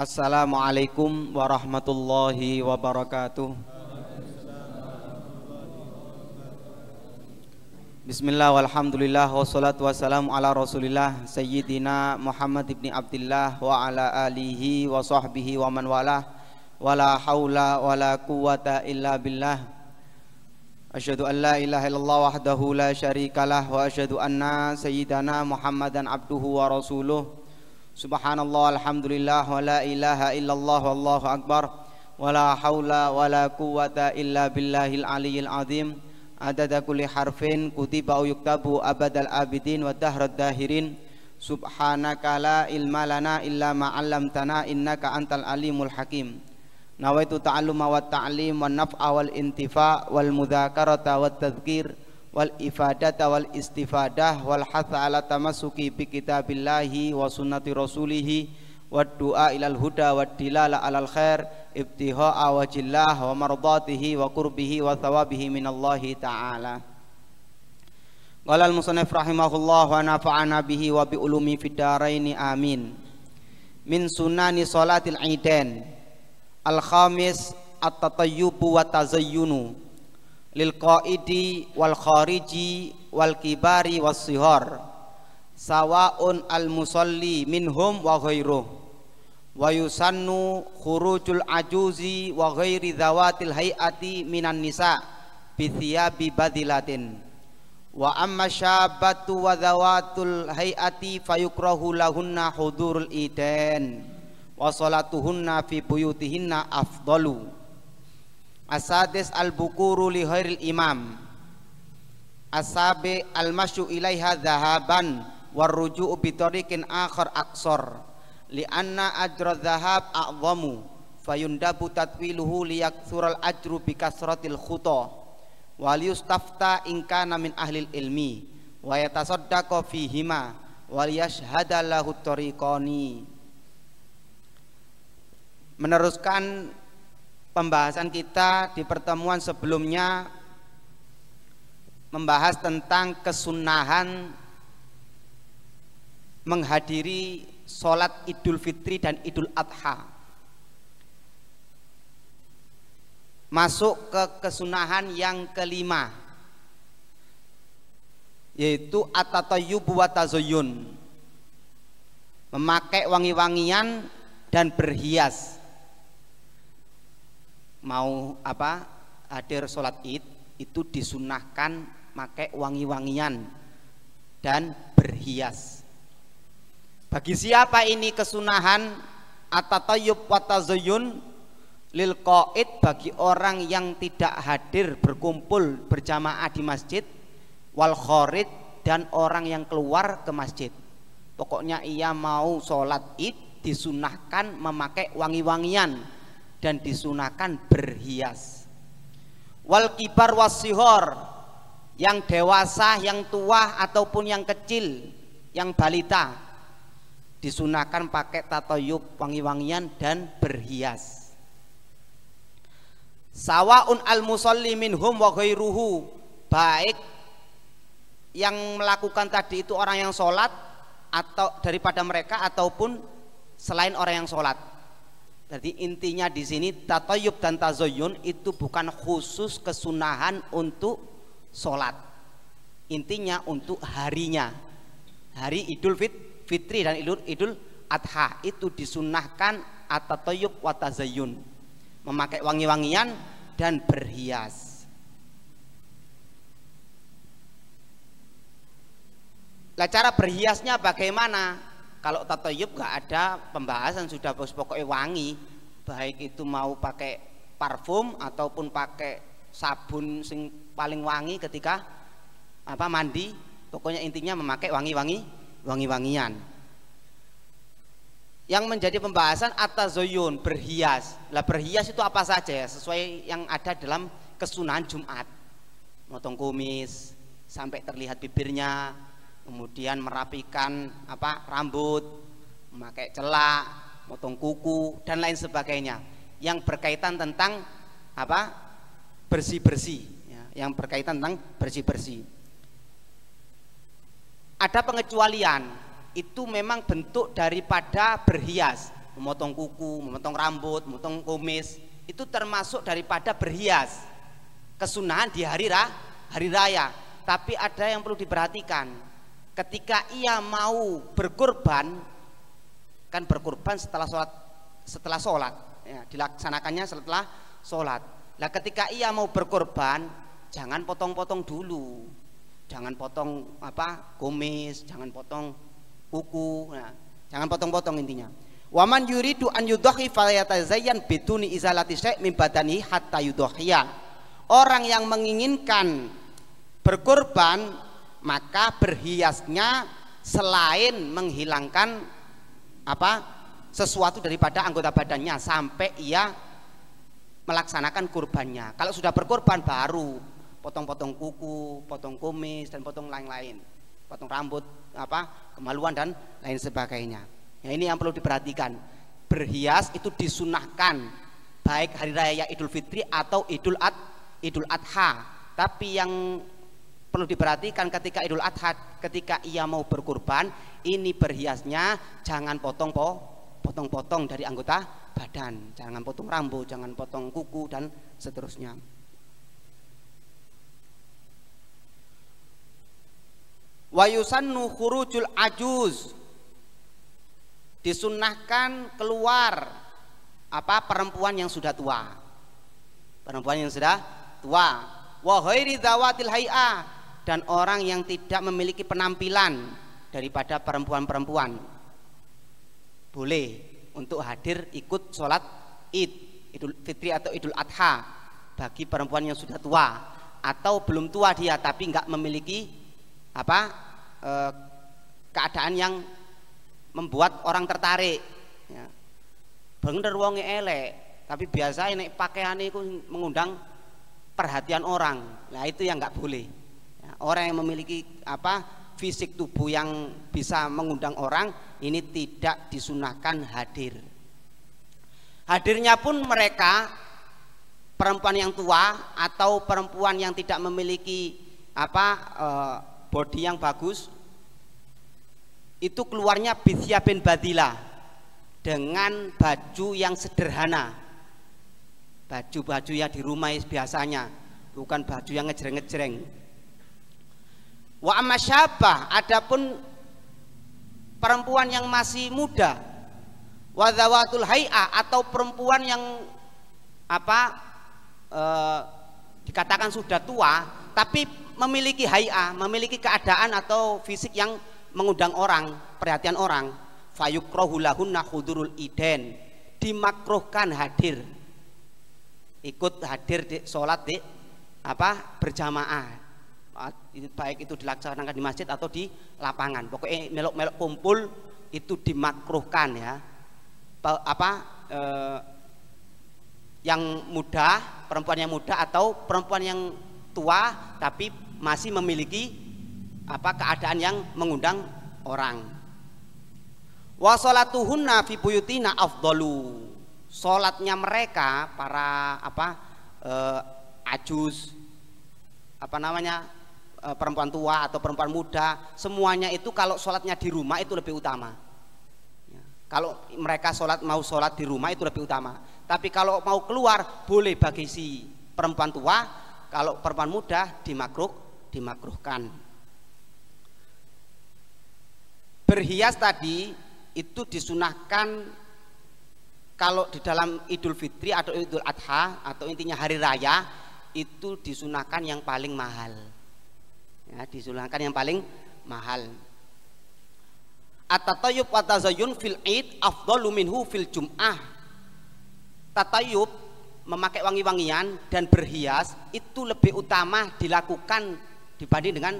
Assalamualaikum warahmatullahi wabarakatuh. Bismillah walhamdulillah wassalatu wassalamu ala rasulillah Sayyidina Muhammad ibn Abdullah wa ala alihi wa sahbihi wa man walah Wala hawla wala quwata illa billah Asyadu an la ilaha illallah wahdahu la syarikalah Wa asyadu anna sayyidana Muhammadan abduhu wa rasuluh Subhanallah alhamdulillah wa la ilaha illallah wallahu akbar wa la haula wa la quwata illa billahil aliyil azim adada kulli harfin kutiba au yuktabu abadal abidin wa dahrad dahirin subhanaka la ilma lana illa ma 'allamtana innaka antal alimul hakim nawaitu ta'alluma wa ta'lim wa naf'a wal intifa wal mudzakarata wat tadhkir wal ifadata wal istifadah wal hatha ala tamasuki bi kitabillahi wa sunnati rasulihi wa du'a ilal huda wa dilala alal khair ibtiha'a wajillah wa mardatihi wa kurbihi wa thawabihi minallahi ta'ala Qala al-musannif rahimahullah wa nafa'ana bihi wa bi ulumi fid daraini amin min sunani salatil idain al-khamis at-tatayyubu wa tazayyunu lilqaidi wal khariji wal kibari was sihor sawaun al musalli minhum wa ghairuh wa yusannu khurujul ajuzi wa ghairi zawatil hayati minan nisa bi thiyabi badilatin wa amma syabatu wa zawatul hayati fayukrahu lahunna hudurul idain wa salatuhunna fi buyutihinna afdalu Asades al-bukuru li imam asabe al-masyu ilaiha zahaban Warruju'u bitorikin akhar aksor Lianna ajra zahab a'zamu Fayundabu tatwiluhu liyaksural ajru bikasratil khutoh Waliustafta inkana min ahlil ilmi Wa fi fihima Wal yashhadalahu tariqani Meneruskan pembahasan kita di pertemuan sebelumnya membahas tentang kesunahan menghadiri sholat idul fitri dan idul adha masuk ke kesunahan yang kelima yaitu atatayyub wa memakai wangi-wangian dan berhias mau apa hadir sholat id itu disunahkan pakai wangi-wangian dan berhias. Bagi siapa ini kesunahan atatayub watazuyun lil qaid bagi orang yang tidak hadir berkumpul berjamaah di masjid wal khorid dan orang yang keluar ke masjid. Pokoknya ia mau sholat id disunahkan memakai wangi-wangian dan disunahkan berhias. Wal kibar wasihor yang dewasa, yang tua ataupun yang kecil, yang balita disunahkan pakai yuk wangi-wangian dan berhias. Sawaun al musalli minhum wa ghairuhu baik yang melakukan tadi itu orang yang sholat atau daripada mereka ataupun selain orang yang sholat jadi intinya di sini tatoyub dan tazoyun itu bukan khusus kesunahan untuk sholat. Intinya untuk harinya. Hari Idul Fit, Fitri dan Idul, Idul Adha itu disunahkan atatoyub watazayun. Memakai wangi-wangian dan berhias. Nah, cara berhiasnya bagaimana? kalau tatoyub nggak ada pembahasan sudah bos pokoknya wangi baik itu mau pakai parfum ataupun pakai sabun sing paling wangi ketika apa mandi pokoknya intinya memakai wangi-wangi wangi-wangian yang menjadi pembahasan atas zoyun berhias lah berhias itu apa saja ya sesuai yang ada dalam kesunahan Jumat motong kumis sampai terlihat bibirnya kemudian merapikan apa rambut, memakai celak, motong kuku dan lain sebagainya yang berkaitan tentang apa bersih-bersih ya, yang berkaitan tentang bersih-bersih. Ada pengecualian itu memang bentuk daripada berhias, memotong kuku, memotong rambut, memotong kumis itu termasuk daripada berhias kesunahan di hari, rah, hari raya tapi ada yang perlu diperhatikan ketika ia mau berkorban kan berkorban setelah sholat setelah sholat ya, dilaksanakannya setelah sholat lah ketika ia mau berkorban jangan potong-potong dulu jangan potong apa kumis jangan potong kuku ya. jangan potong-potong intinya waman yuridu an yudhi falyatazayyan bituni izalati syai' min hatta yudhiya orang yang menginginkan berkorban maka berhiasnya selain menghilangkan apa sesuatu daripada anggota badannya sampai ia melaksanakan kurbannya. Kalau sudah berkorban baru potong-potong kuku, potong kumis dan potong lain-lain, potong rambut, apa kemaluan dan lain sebagainya. Ya ini yang perlu diperhatikan. Berhias itu disunahkan baik hari raya Idul Fitri atau Idul Ad Idul Adha. Tapi yang perlu diperhatikan ketika Idul Adha ketika ia mau berkurban ini berhiasnya jangan potong po potong-potong dari anggota badan jangan potong rambut jangan potong kuku dan seterusnya Wayusan yusannu khurujul ajuz disunnahkan keluar apa perempuan yang sudah tua perempuan yang sudah tua wa ghairi zawatil hay'ah dan orang yang tidak memiliki penampilan daripada perempuan-perempuan boleh untuk hadir ikut sholat id idul fitri atau idul adha bagi perempuan yang sudah tua atau belum tua dia tapi nggak memiliki apa e, keadaan yang membuat orang tertarik ya. bener wonge elek tapi biasa ini pakaian itu mengundang perhatian orang nah itu yang nggak boleh orang yang memiliki apa fisik tubuh yang bisa mengundang orang ini tidak disunahkan hadir. Hadirnya pun mereka perempuan yang tua atau perempuan yang tidak memiliki apa e, body yang bagus itu keluarnya bisya bin badila dengan baju yang sederhana baju-baju yang di rumah biasanya bukan baju yang ngejreng-ngejreng Wa amma syabah, adapun perempuan yang masih muda, wa zawatul hai'a atau perempuan yang apa e, dikatakan sudah tua tapi memiliki hai'a, memiliki keadaan atau fisik yang mengundang orang, perhatian orang. Fayukrohu lahunna hudurul iden, dimakruhkan hadir ikut hadir di sholat di apa berjamaah Ah, baik itu dilaksanakan di masjid atau di lapangan. Pokoknya melok-melok kumpul itu dimakruhkan ya. Apa eh, yang muda, perempuan yang muda atau perempuan yang tua tapi masih memiliki apa keadaan yang mengundang orang. Wa fi buyutina afdalu. Salatnya mereka para apa eh, ajus apa namanya Eh, perempuan tua atau perempuan muda semuanya itu kalau sholatnya di rumah itu lebih utama ya. kalau mereka sholat mau sholat di rumah itu lebih utama tapi kalau mau keluar boleh bagi si perempuan tua kalau perempuan muda dimakruh dimakruhkan berhias tadi itu disunahkan kalau di dalam Idul Fitri atau Idul Adha atau intinya hari raya itu disunahkan yang paling mahal ya, disunahkan yang paling mahal Atatayub watazayun fil id afdalu minhu fil jum'ah Tatayub memakai wangi-wangian dan berhias itu lebih utama dilakukan dibanding dengan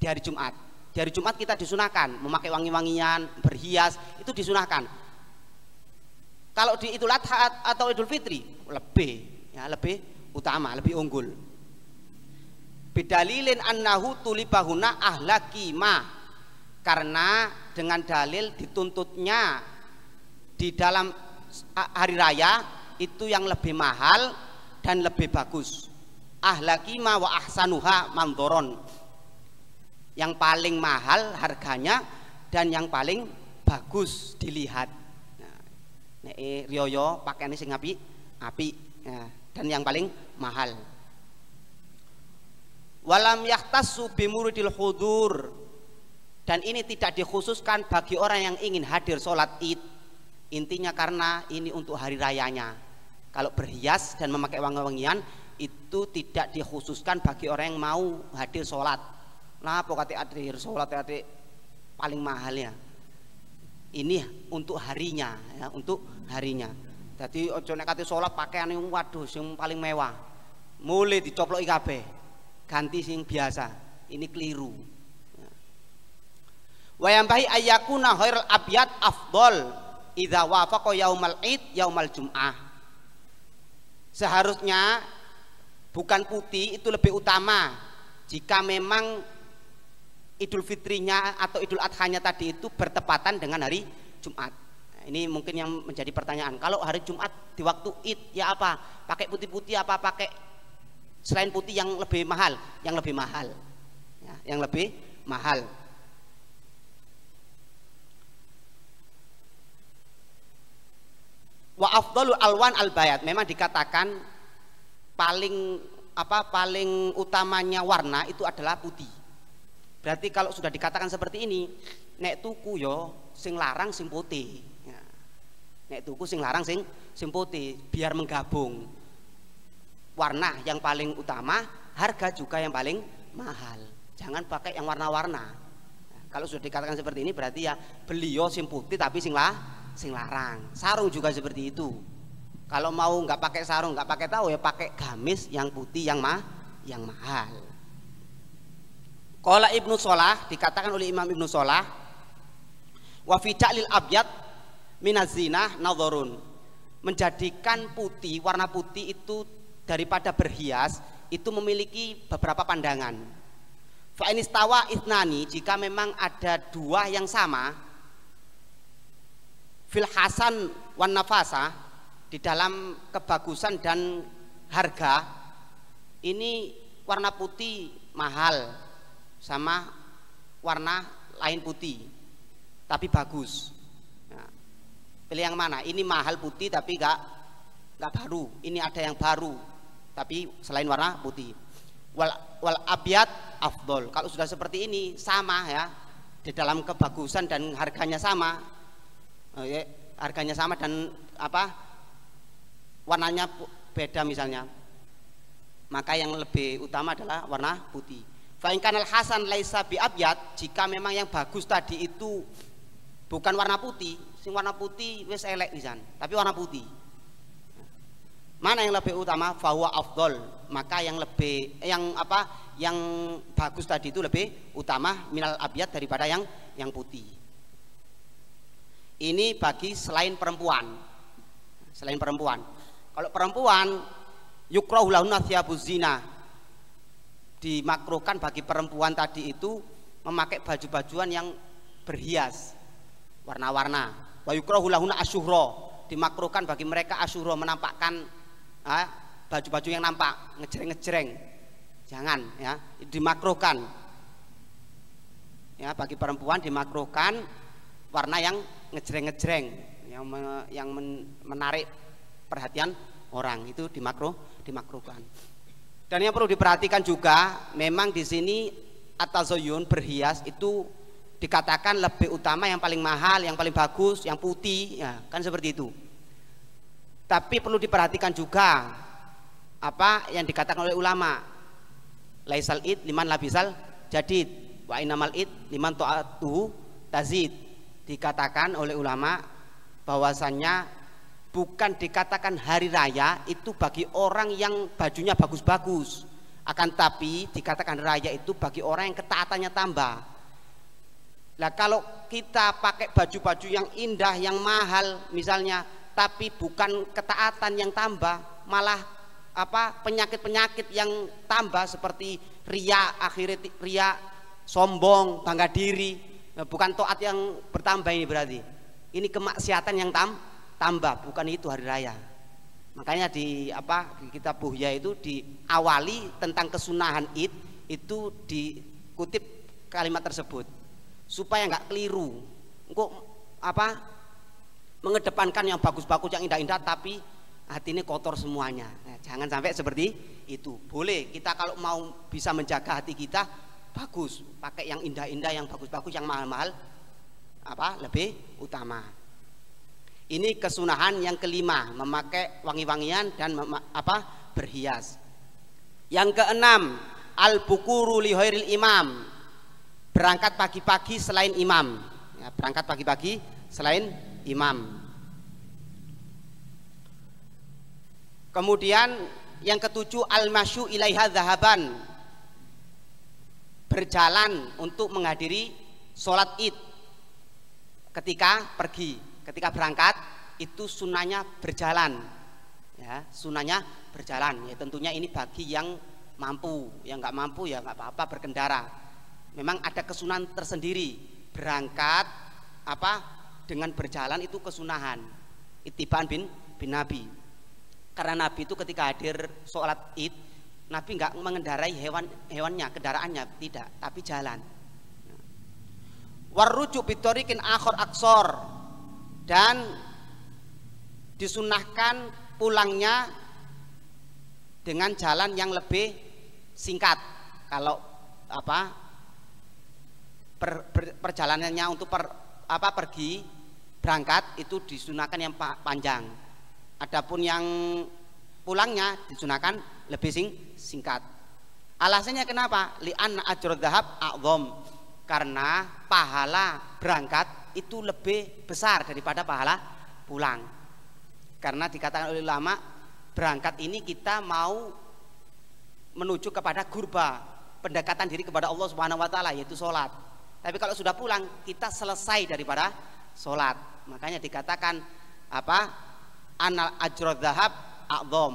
di hari Jumat di hari Jumat kita disunahkan memakai wangi-wangian berhias itu disunahkan kalau di Idul Adha atau Idul Fitri lebih ya lebih utama lebih unggul bidalilin annahu tulibahuna ahlaki ma karena dengan dalil dituntutnya di dalam hari raya itu yang lebih mahal dan lebih bagus ahlaki ma wa ahsanuha mandoron yang paling mahal harganya dan yang paling bagus dilihat nah, nek eh, rioyo ini sing api api nah, dan yang paling mahal walam yaktasu bimuridil hudur dan ini tidak dikhususkan bagi orang yang ingin hadir sholat id intinya karena ini untuk hari rayanya kalau berhias dan memakai wangi-wangian itu tidak dikhususkan bagi orang yang mau hadir sholat nah pokoknya hadir sholat hadir paling mahalnya ini untuk harinya ya, untuk harinya jadi ojo nek sholat pakaian yang waduh yang paling mewah mulai dicoplok ikabeh ganti sing biasa ini keliru wayambahi ayakuna khairul abyad afdol idza wafaqa yaumal id yaumal jum'ah seharusnya bukan putih itu lebih utama jika memang Idul Fitrinya atau Idul Adhanya tadi itu bertepatan dengan hari Jumat. Nah, ini mungkin yang menjadi pertanyaan. Kalau hari Jumat di waktu Id ya apa? Pakai putih-putih apa pakai Selain putih yang lebih mahal, yang lebih mahal. Ya, yang lebih mahal. Wa afdalu alwan albayat memang dikatakan paling apa paling utamanya warna itu adalah putih. Berarti kalau sudah dikatakan seperti ini, nek tuku yo sing larang sing putih. Ya. Nek tuku sing larang sing sing putih biar menggabung warna yang paling utama, harga juga yang paling mahal. Jangan pakai yang warna-warna. Nah, kalau sudah dikatakan seperti ini berarti ya beliau sing putih tapi sing lah, sing larang. Sarung juga seperti itu. Kalau mau nggak pakai sarung, nggak pakai tahu ya pakai gamis yang putih yang mah, yang mahal. Kola Ibnu Solah dikatakan oleh Imam Ibnu Solah wa fi ta'lil abyad minazina menjadikan putih warna putih itu daripada berhias itu memiliki beberapa pandangan. Fainistawa itnani jika memang ada dua yang sama fil hasan wan nafasa di dalam kebagusan dan harga ini warna putih mahal sama warna lain putih tapi bagus ya. pilih yang mana ini mahal putih tapi enggak enggak baru ini ada yang baru tapi selain warna putih wal wal abiat afdol kalau sudah seperti ini sama ya di dalam kebagusan dan harganya sama ya, harganya sama dan apa warnanya beda misalnya maka yang lebih utama adalah warna putih kanal hasan laisa bi abyad jika memang yang bagus tadi itu bukan warna putih sing warna putih wis elek pisan tapi warna putih mana yang lebih utama bahwa afdol maka yang lebih eh, yang apa yang bagus tadi itu lebih utama minal abiyat daripada yang yang putih ini bagi selain perempuan selain perempuan kalau perempuan yukrohu lahunna zina dimakruhkan bagi perempuan tadi itu memakai baju-bajuan yang berhias warna-warna wa yukrohu lahunna asyuhro dimakruhkan bagi mereka asyuhro menampakkan Ah, baju-baju yang nampak ngejreng-ngejreng jangan ya dimakruhkan ya bagi perempuan dimakruhkan warna yang ngejreng-ngejreng yang me, yang menarik perhatian orang itu dimakruh dimakruhkan dan yang perlu diperhatikan juga memang di sini atazoyun berhias itu dikatakan lebih utama yang paling mahal yang paling bagus yang putih ya kan seperti itu tapi perlu diperhatikan juga apa yang dikatakan oleh ulama. Laisal id liman labisal jadid wa inamal id liman ta'atu tazid. Dikatakan oleh ulama bahwasannya bukan dikatakan hari raya itu bagi orang yang bajunya bagus-bagus. Akan tapi dikatakan raya itu bagi orang yang ketaatannya tambah. Nah kalau kita pakai baju-baju yang indah, yang mahal misalnya tapi bukan ketaatan yang tambah malah apa penyakit-penyakit yang tambah seperti ria akhirnya ria sombong bangga diri nah, bukan toat yang bertambah ini berarti ini kemaksiatan yang tam tambah bukan itu hari raya makanya di apa di kitab buhya itu diawali tentang kesunahan id itu dikutip kalimat tersebut supaya nggak keliru kok apa mengedepankan yang bagus-bagus yang indah-indah tapi hati ini kotor semuanya nah, jangan sampai seperti itu boleh kita kalau mau bisa menjaga hati kita bagus pakai yang indah-indah yang bagus-bagus yang mahal-mahal apa lebih utama ini kesunahan yang kelima memakai wangi-wangian dan apa berhias yang keenam al bukuru lihoiril imam berangkat pagi-pagi selain imam ya, berangkat pagi-pagi selain imam. Kemudian yang ketujuh al-masyu ilaiha zahaban. Berjalan untuk menghadiri sholat id ketika pergi, ketika berangkat itu sunnahnya berjalan. Ya, sunnahnya berjalan. Ya tentunya ini bagi yang mampu, yang nggak mampu ya nggak apa-apa berkendara. Memang ada kesunan tersendiri berangkat apa dengan berjalan itu kesunahan itibaan bin bin Nabi karena Nabi itu ketika hadir sholat id Nabi nggak mengendarai hewan hewannya kendaraannya tidak tapi jalan warujuk bitorikin akhor aksor dan disunahkan pulangnya dengan jalan yang lebih singkat kalau apa per, per, perjalanannya untuk per, apa pergi berangkat itu disunahkan yang panjang. Adapun yang pulangnya disunahkan lebih sing singkat. Alasannya kenapa? Li'an ajr dahab a'zom. Karena pahala berangkat itu lebih besar daripada pahala pulang. Karena dikatakan oleh ulama, berangkat ini kita mau menuju kepada gurba, pendekatan diri kepada Allah Subhanahu wa taala yaitu salat. Tapi kalau sudah pulang, kita selesai daripada sholat Makanya dikatakan apa? Anal ajro zahab akdom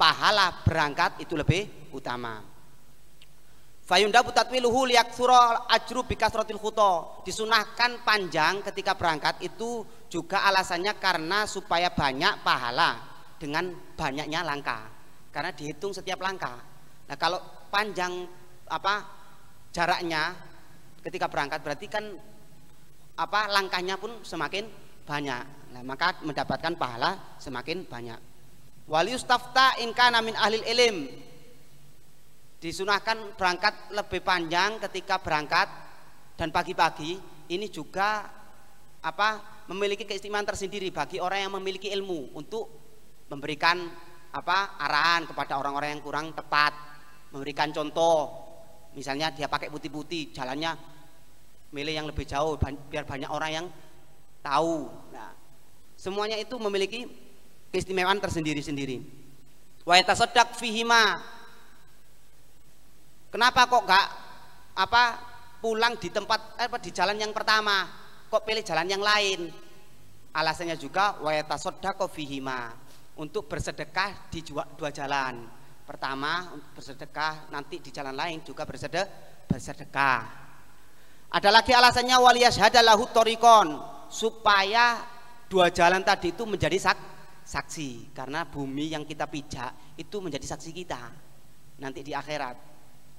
Pahala berangkat itu lebih utama. Fayundabu tatwiluhu surah ajru bikasratil khuto. Disunahkan panjang ketika berangkat itu juga alasannya karena supaya banyak pahala dengan banyaknya langkah. Karena dihitung setiap langkah. Nah, kalau panjang apa jaraknya ketika berangkat berarti kan apa langkahnya pun semakin banyak. Nah, maka mendapatkan pahala semakin banyak. Waliustafta inka namin ahlil ilim. Disunahkan berangkat lebih panjang ketika berangkat dan pagi-pagi ini juga apa memiliki keistimewaan tersendiri bagi orang yang memiliki ilmu untuk memberikan apa arahan kepada orang-orang yang kurang tepat memberikan contoh misalnya dia pakai putih-putih jalannya milih yang lebih jauh biar banyak orang yang tahu nah semuanya itu memiliki keistimewaan tersendiri-sendiri wa sedak fihima kenapa kok gak apa pulang di tempat apa di jalan yang pertama kok pilih jalan yang lain alasannya juga wa sedak, fihima untuk bersedekah di dua jalan pertama bersedekah nanti di jalan lain juga bersedekah bersedekah ada lagi alasannya waliyashadalahu torikon supaya dua jalan tadi itu menjadi sak saksi karena bumi yang kita pijak itu menjadi saksi kita nanti di akhirat.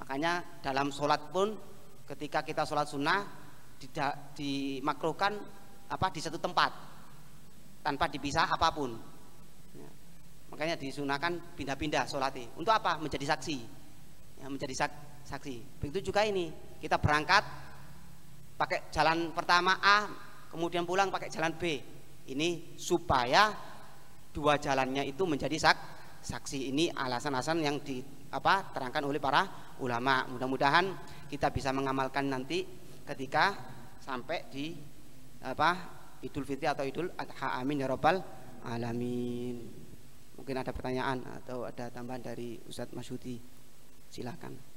Makanya dalam sholat pun ketika kita sholat sunnah tidak dimakruhkan apa di satu tempat tanpa dipisah apapun. Ya. Makanya disunahkan pindah-pindah sholat Untuk apa? Menjadi saksi. Ya, menjadi sak saksi. Begitu juga ini kita berangkat pakai jalan pertama A kemudian pulang pakai jalan B ini supaya dua jalannya itu menjadi sak saksi ini alasan-alasan yang di apa terangkan oleh para ulama mudah-mudahan kita bisa mengamalkan nanti ketika sampai di apa Idul Fitri atau Idul Adha amin ya robbal alamin mungkin ada pertanyaan atau ada tambahan dari Ustadz Masyuti silakan